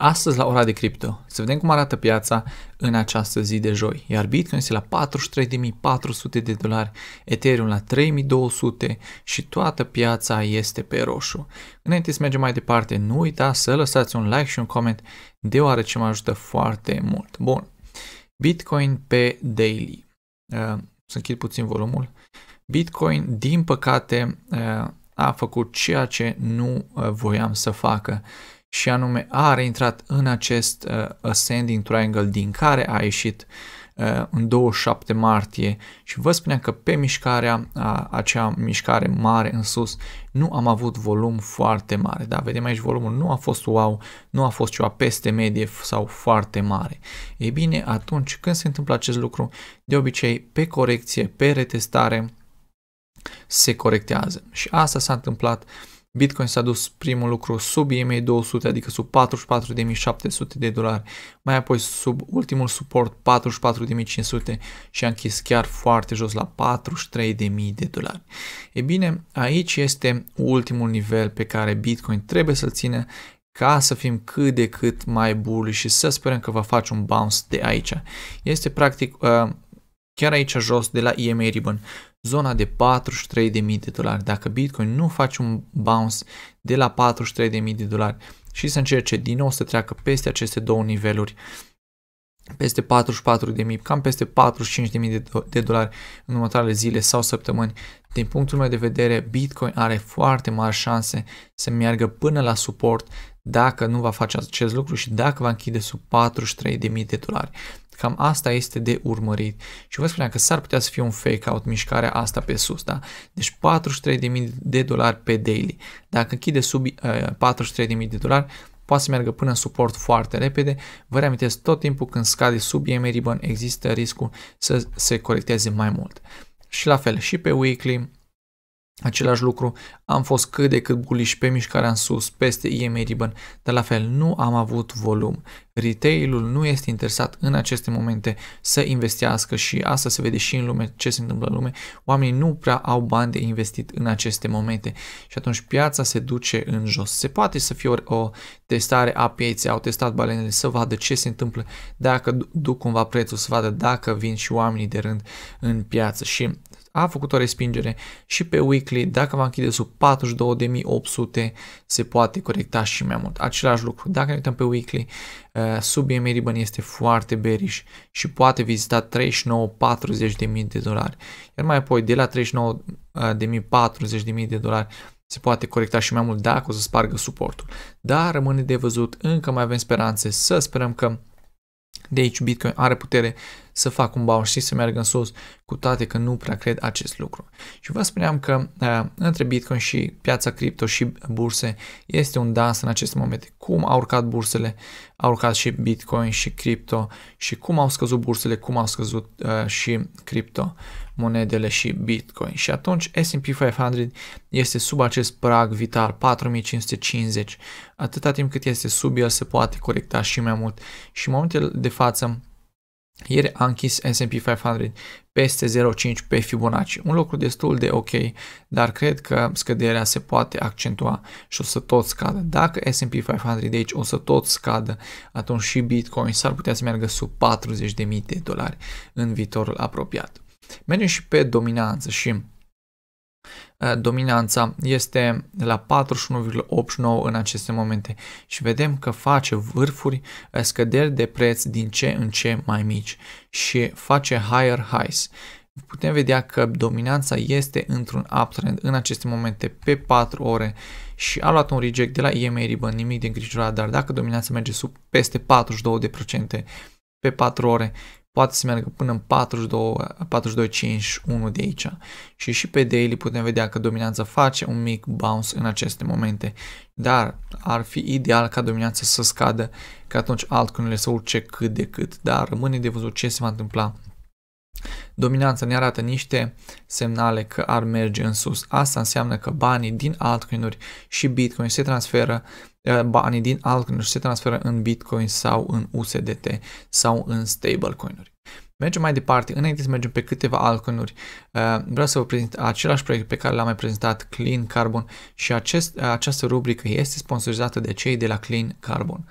Astăzi la ora de cripto, să vedem cum arată piața în această zi de joi. Iar Bitcoin este la 43.400 de dolari, Ethereum la 3.200 și toată piața este pe roșu. Înainte să mergem mai departe, nu uita să lăsați un like și un coment, deoarece mă ajută foarte mult. Bun, Bitcoin pe daily. Uh, să închid puțin volumul. Bitcoin, din păcate, uh, a făcut ceea ce nu uh, voiam să facă și anume a intrat în acest uh, ascending triangle din care a ieșit uh, în 27 martie și vă spuneam că pe mișcarea, uh, acea mișcare mare în sus, nu am avut volum foarte mare. Da, vedem aici volumul nu a fost wow, nu a fost ceva peste medie sau foarte mare. Ei bine, atunci când se întâmplă acest lucru, de obicei pe corecție, pe retestare, se corectează. Și asta s-a întâmplat uh, Bitcoin s-a dus primul lucru sub EMA 200, adică sub 44.700 de dolari, mai apoi sub ultimul suport 44.500 și a închis chiar foarte jos la 43.000 de dolari. E bine, aici este ultimul nivel pe care Bitcoin trebuie să-l țină ca să fim cât de cât mai buli și să sperăm că va face un bounce de aici. Este practic uh, chiar aici jos de la EMA Ribbon, zona de 43.000 de dolari. Dacă Bitcoin nu face un bounce de la 43.000 de dolari și să încerce din nou să treacă peste aceste două niveluri, peste 44.000, cam peste 45.000 de, dolari în următoarele zile sau săptămâni. Din punctul meu de vedere, Bitcoin are foarte mari șanse să meargă până la suport dacă nu va face acest lucru și dacă va închide sub 43.000 de dolari. Cam asta este de urmărit. Și vă spuneam că s-ar putea să fie un fake-out mișcarea asta pe sus, da? Deci 43.000 de dolari pe daily. Dacă închide sub uh, 43.000 de dolari, poate să meargă până în suport foarte repede. Vă reamintesc, tot timpul când scade sub EMA Ribbon există riscul să se corecteze mai mult. Și la fel și pe weekly, Același lucru, am fost cât de cât bullish pe mișcarea în sus, peste EMA Ribbon, dar la fel nu am avut volum. Retailul nu este interesat în aceste momente să investească și asta se vede și în lume, ce se întâmplă în lume. Oamenii nu prea au bani de investit în aceste momente și atunci piața se duce în jos. Se poate să fie o testare a pieței, au testat balenele să vadă ce se întâmplă, dacă duc cumva prețul, să vadă dacă vin și oamenii de rând în piață și a făcut o respingere și pe weekly, dacă va închide sub 42.800, se poate corecta și mai mult. Același lucru, dacă ne uităm pe weekly, uh, sub EMA Ribbon este foarte bearish și poate vizita 39-40.000 de dolari. Iar mai apoi, de la 39.000-40.000 uh, de dolari, se poate corecta și mai mult dacă o să spargă suportul. Dar rămâne de văzut, încă mai avem speranțe, să sperăm că de aici Bitcoin are putere să fac un bounce și să meargă în sus, cu toate că nu prea cred acest lucru. Și vă spuneam că uh, între Bitcoin și piața cripto și burse este un dans în acest moment. Cum au urcat bursele, au urcat și Bitcoin și cripto și cum au scăzut bursele, cum au scăzut uh, și cripto monedele și Bitcoin. Și atunci S&P 500 este sub acest prag vital 4550. Atâta timp cât este sub el se poate corecta și mai mult. Și în momentul de față ieri a închis S&P 500 peste 0,5 pe Fibonacci, un lucru destul de ok, dar cred că scăderea se poate accentua și o să tot scadă. Dacă S&P 500 de aici o să tot scadă, atunci și Bitcoin s-ar putea să meargă sub 40.000 de dolari în viitorul apropiat. Mergem și pe dominanță și Eh, dominanța este la 41,89 în aceste momente și vedem că face vârfuri eh, scăderi de preț din ce în ce mai mici și face higher highs putem vedea că dominanța este într-un uptrend în aceste momente pe 4 ore și a luat un reject de la EMA Ribbon, nimic de îngrijorat, dar dacă dominanța merge sub peste 42% pe 4 ore, poate să meargă până în 42, 42-5-1 de aici. Și și pe daily putem vedea că dominanța face un mic bounce în aceste momente, dar ar fi ideal ca dominanța să scadă, că atunci altcunele să urce cât de cât, dar rămâne de văzut ce se va întâmpla Dominanța ne arată niște semnale că ar merge în sus. Asta înseamnă că banii din altcoinuri și Bitcoin se transferă banii din altcoin se transferă în Bitcoin sau în USDT sau în stablecoin-uri. Mergem mai departe, înainte să mergem pe câteva altcoin-uri, uh, vreau să vă prezint același proiect pe care l-am mai prezentat, Clean Carbon, și acest, această rubrică este sponsorizată de cei de la Clean Carbon.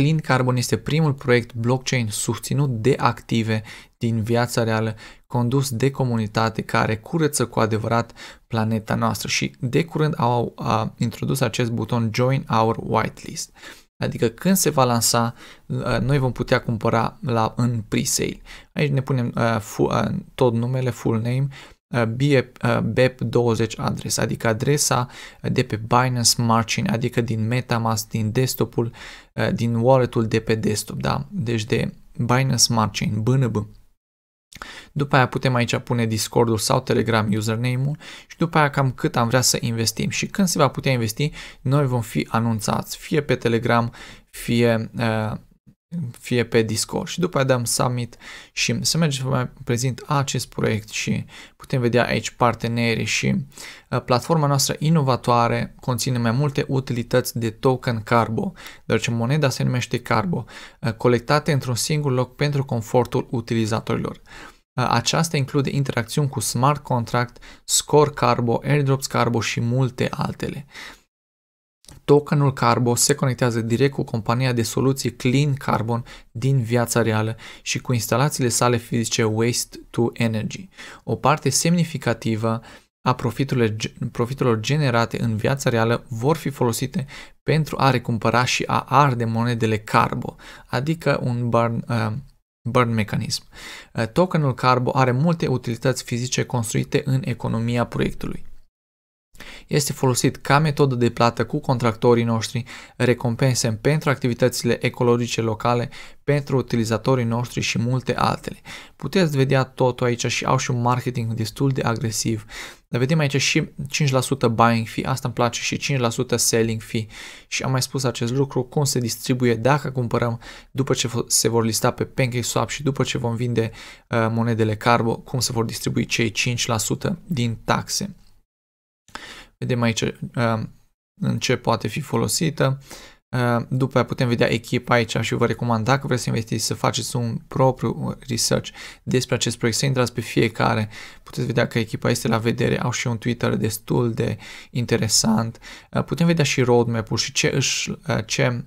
Clean Carbon este primul proiect blockchain susținut de active din viața reală, condus de comunitate care curăță cu adevărat planeta noastră și de curând au a, introdus acest buton Join Our Whitelist. Adică când se va lansa, noi vom putea cumpăra la, în pre-sale. Aici ne punem uh, full, uh, tot numele, full name, Uh, BEP20 uh, adres, adică adresa de pe Binance Margin, adică din MetaMask, din desktopul, uh, din walletul de pe desktop, da? Deci de Binance Margin, BNB. După aia putem aici pune Discordul sau Telegram username-ul și după aia cam cât am vrea să investim. Și când se va putea investi, noi vom fi anunțați fie pe Telegram, fie uh, fie pe Discord și după am dăm summit și să mergem să mai prezint acest proiect și putem vedea aici parteneri și ă, platforma noastră inovatoare conține mai multe utilități de token Carbo, deoarece moneda se numește Carbo, ă, colectate într-un singur loc pentru confortul utilizatorilor. Ă, aceasta include interacțiuni cu smart contract, score carbo, airdrops carbo și multe altele tokenul Carbo se conectează direct cu compania de soluții Clean Carbon din viața reală și cu instalațiile sale fizice Waste to Energy. O parte semnificativă a profiturilor, generate în viața reală vor fi folosite pentru a recumpăra și a arde monedele Carbo, adică un burn, uh, burn mecanism. Uh, tokenul Carbo are multe utilități fizice construite în economia proiectului. Este folosit ca metodă de plată cu contractorii noștri, recompense pentru activitățile ecologice locale, pentru utilizatorii noștri și multe altele. Puteți vedea totul aici și au și un marketing destul de agresiv. Dar vedem aici și 5% buying fee, asta îmi place, și 5% selling fee. Și am mai spus acest lucru, cum se distribuie dacă cumpărăm după ce se vor lista pe PancakeSwap și după ce vom vinde uh, monedele Carbo, cum se vor distribui cei 5% din taxe vedem aici uh, în ce poate fi folosită. Uh, după aia putem vedea echipa aici și vă recomand dacă vreți să investiți să faceți un propriu research despre acest proiect, să intrați pe fiecare. Puteți vedea că echipa este la vedere, au și un Twitter destul de interesant. Uh, putem vedea și roadmap-ul și ce, își, ce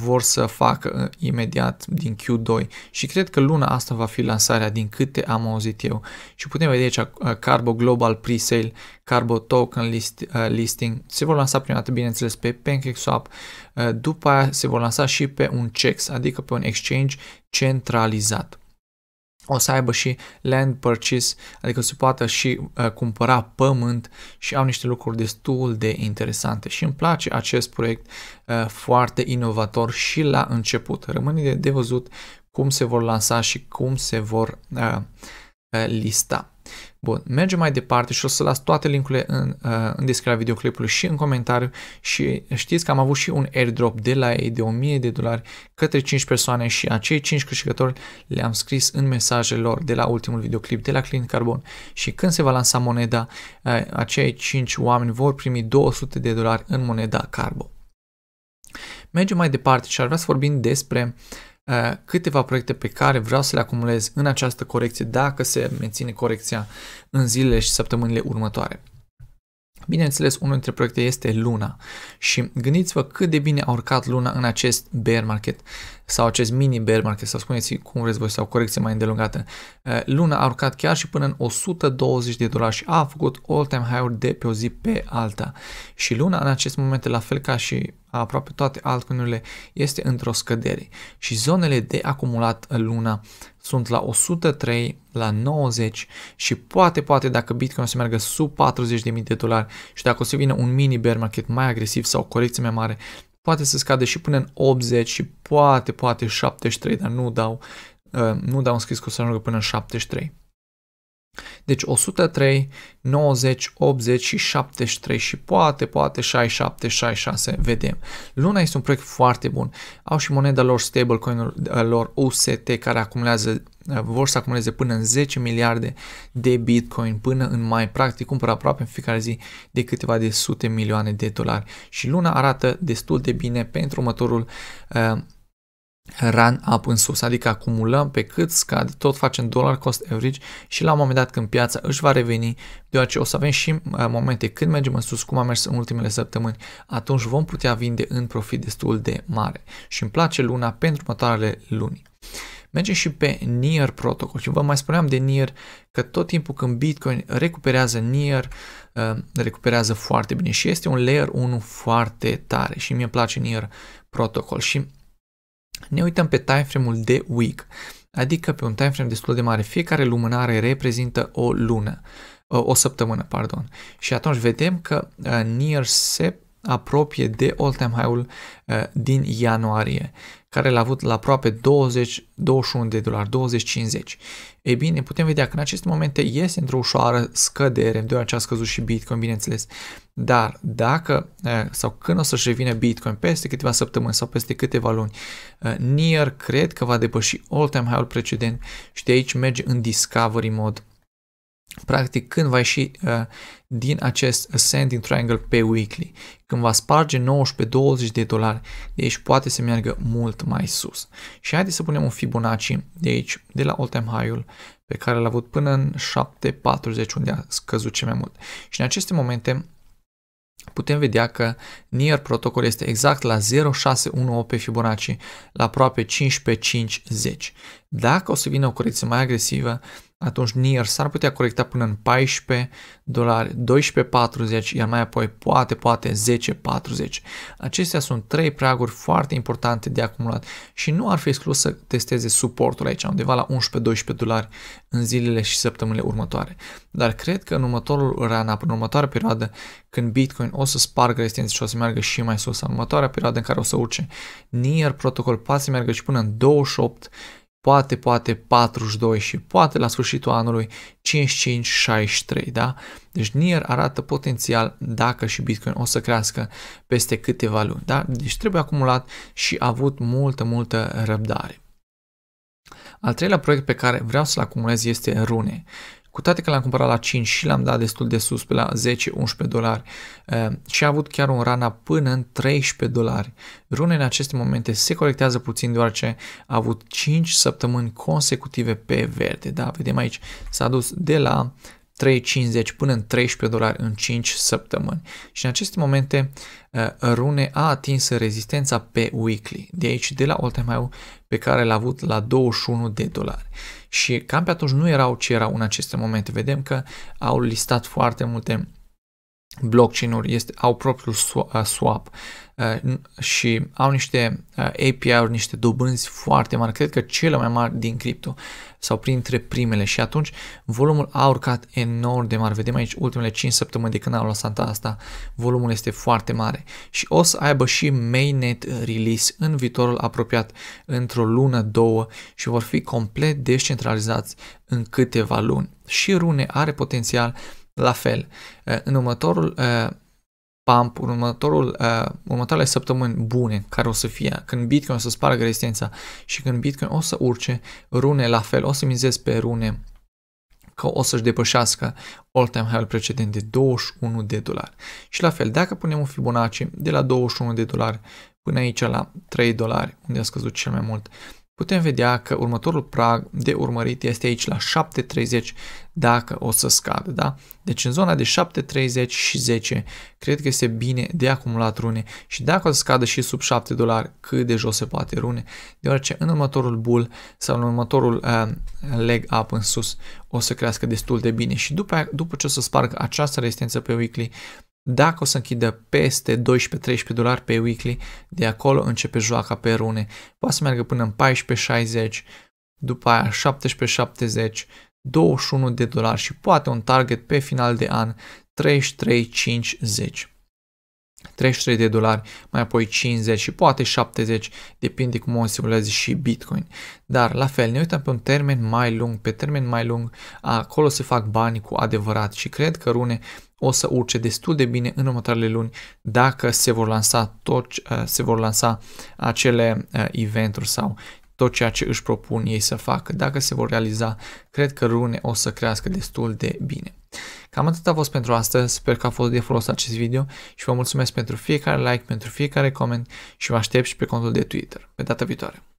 vor să facă uh, imediat din Q2 și cred că luna asta va fi lansarea din câte am auzit eu și putem vedea aici uh, Carbo Global Presale, Carbo Token list, uh, Listing, se vor lansa prima dată bineînțeles pe PancakeSwap, uh, după aia se vor lansa și pe un CEX, adică pe un exchange centralizat o să aibă și land purchase, adică se poată și uh, cumpăra pământ și au niște lucruri destul de interesante și îmi place acest proiect uh, foarte inovator și la început. Rămâne de, de văzut cum se vor lansa și cum se vor uh, uh, lista. Bun, mergem mai departe și o să las toate linkurile în, uh, în descrierea videoclipului și în comentariu și știți că am avut și un airdrop de la ei de 1000 de dolari către 5 persoane și acei 5 câștigători le-am scris în mesajele lor de la ultimul videoclip de la Clean Carbon și când se va lansa moneda, uh, acei 5 oameni vor primi 200 de dolari în moneda Carbon. Mergem mai departe și ar vrea să vorbim despre uh, Eh, câteva proiecte pe care vreau să le acumulez în această corecție dacă se menține corecția în zilele și săptămânile următoare. Bineînțeles, unul dintre proiecte este Luna și gândiți-vă cât de bine a urcat Luna în acest bear market sau acest mini bear market sau spuneți cum vreți voi sau corecție mai îndelungată. Eh, Luna a urcat chiar și până în 120 de dolari și a făcut all time high-uri de pe o zi pe alta și Luna în acest moment la fel ca și a aproape toate altcoinurile este într-o scădere și zonele de acumulat în luna sunt la 103, la 90 și poate, poate dacă Bitcoin o să meargă sub 40.000 de dolari și dacă o să vină un mini bear market mai agresiv sau o corecție mai mare, poate să scadă și până în 80 și poate, poate 73, dar nu dau, uh, nu dau înscris că o să ajungă până în 73. Deci 103, 90, 80 și 73 și poate, poate 67, 66, vedem. Luna este un proiect foarte bun. Au și moneda lor stablecoin uh, lor UST care acumulează, uh, vor să acumuleze până în 10 miliarde de bitcoin până în mai. Practic cumpără aproape în fiecare zi de câteva de sute milioane de dolari. Și luna arată destul de bine pentru următorul uh, run up în sus, adică acumulăm pe cât scad, tot facem dollar cost average și la un moment dat când piața își va reveni, deoarece o să avem și uh, momente când mergem în sus, cum a mers în ultimele săptămâni, atunci vom putea vinde în profit destul de mare și îmi place luna pentru următoarele luni. Mergem și pe Near Protocol și vă mai spuneam de Near că tot timpul când Bitcoin recuperează Near, uh, recuperează foarte bine și este un layer 1 foarte tare și mi-e place Near Protocol și ne uităm pe timeframe-ul de week, adică pe un timeframe destul de mare. Fiecare lumânare reprezintă o lună, o săptămână, pardon. Și atunci vedem că uh, near apropie de all-time high-ul eh, din ianuarie, care l-a avut la aproape 20, 21 de dolari, 2050. Ei bine, putem vedea că în aceste momente este într-o ușoară scădere, de ce a scăzut și Bitcoin, bineînțeles, dar dacă eh, sau când o să-și revină Bitcoin peste câteva săptămâni sau peste câteva luni, uh, eh, Near cred că va depăși all-time high-ul precedent și de aici merge în discovery mod practic când va ieși uh, din acest ascending triangle pe weekly, când va sparge 19-20 de dolari, de aici poate să meargă mult mai sus. Și haideți să punem un Fibonacci de aici, de la all-time high-ul pe care l-a avut până în 7.40 unde a scăzut cel mai mult. Și în aceste momente putem vedea că Near protocol este exact la 0.618 pe Fibonacci, la aproape 15.50. Dacă o să vină o corecție mai agresivă, atunci NIR s-ar putea corecta până în 14 dolari, 12,40, iar mai apoi poate, poate 10,40. Acestea sunt trei praguri foarte importante de acumulat și nu ar fi exclus să testeze suportul aici, undeva la 11-12 dolari în zilele și săptămânile următoare. Dar cred că în următorul up, în următoarea perioadă, când Bitcoin o să spargă rezistență și o să meargă și mai sus, în următoarea perioadă în care o să urce NIR, protocol poate să meargă și până în 28 poate, poate 42 și poate la sfârșitul anului 55, 63, da? Deci Nier arată potențial dacă și Bitcoin o să crească peste câteva luni, da? Deci trebuie acumulat și avut multă, multă răbdare. Al treilea proiect pe care vreau să-l acumulez este Rune cu toate că l-am cumpărat la 5 și l-am dat destul de sus, pe la 10-11 dolari eh, și a avut chiar un rana până în 13 dolari. Rune în aceste momente se corectează puțin deoarece a avut 5 săptămâni consecutive pe verde. Da, vedem aici, s-a dus de la 3,50 până în 13 dolari în 5 săptămâni. Și în aceste momente eh, Rune a atins rezistența pe weekly, de aici de la all time high pe care l-a avut la 21 de dolari și cam pe atunci nu erau ce erau în aceste momente. Vedem că au listat foarte multe blockchain-uri este, au propriul uh, swap uh, și au niște uh, API-uri, niște dobânzi foarte mari, cred că cele mai mari din cripto sau printre primele și atunci volumul a urcat enorm de mare. Vedem aici ultimele 5 săptămâni de când au lansat asta, volumul este foarte mare și o să aibă și mainnet release în viitorul apropiat, într-o lună, două și vor fi complet descentralizați în câteva luni. Și Rune are potențial uh, la fel. Uh, în următorul uh, pump, în următorul, uh, următoarele săptămâni bune care o să fie, când Bitcoin o să spargă rezistența și când Bitcoin o să urce, rune la fel, o să mizez pe rune că o să-și depășească all-time high precedent de 21 de dolari. Și la fel, dacă punem un Fibonacci de la 21 de dolari până aici la 3 dolari, unde a scăzut cel mai mult, putem vedea că următorul prag de urmărit este aici la 7.30 dacă o să scadă, da? Deci în zona de 7.30 și 10 cred că este bine de acumulat rune și dacă o să scadă și sub 7 dolari cât de jos se poate rune, deoarece în următorul bull sau în următorul uh, leg up în sus o să crească destul de bine și după, după ce o să spargă această rezistență pe weekly dacă o să închidă peste 12-13 dolari pe weekly, de acolo începe joaca pe rune. Poate să meargă până în 14-60, după aia 17-70, 21 de dolari și poate un target pe final de an 33,50. 33 de dolari, mai apoi 50 și poate 70, depinde cum o simulezi și Bitcoin. Dar la fel, ne uităm pe un termen mai lung, pe termen mai lung, acolo se fac bani cu adevărat și cred că Rune o să urce destul de bine în următoarele luni dacă se vor lansa, tot, uh, se vor lansa acele uh, eventuri sau tot ceea ce își propun ei să facă. Dacă se vor realiza, cred că rune o să crească destul de bine. Cam atât a fost pentru astăzi, sper că a fost de folos acest video și vă mulțumesc pentru fiecare like, pentru fiecare coment și vă aștept și pe contul de Twitter. Pe data viitoare!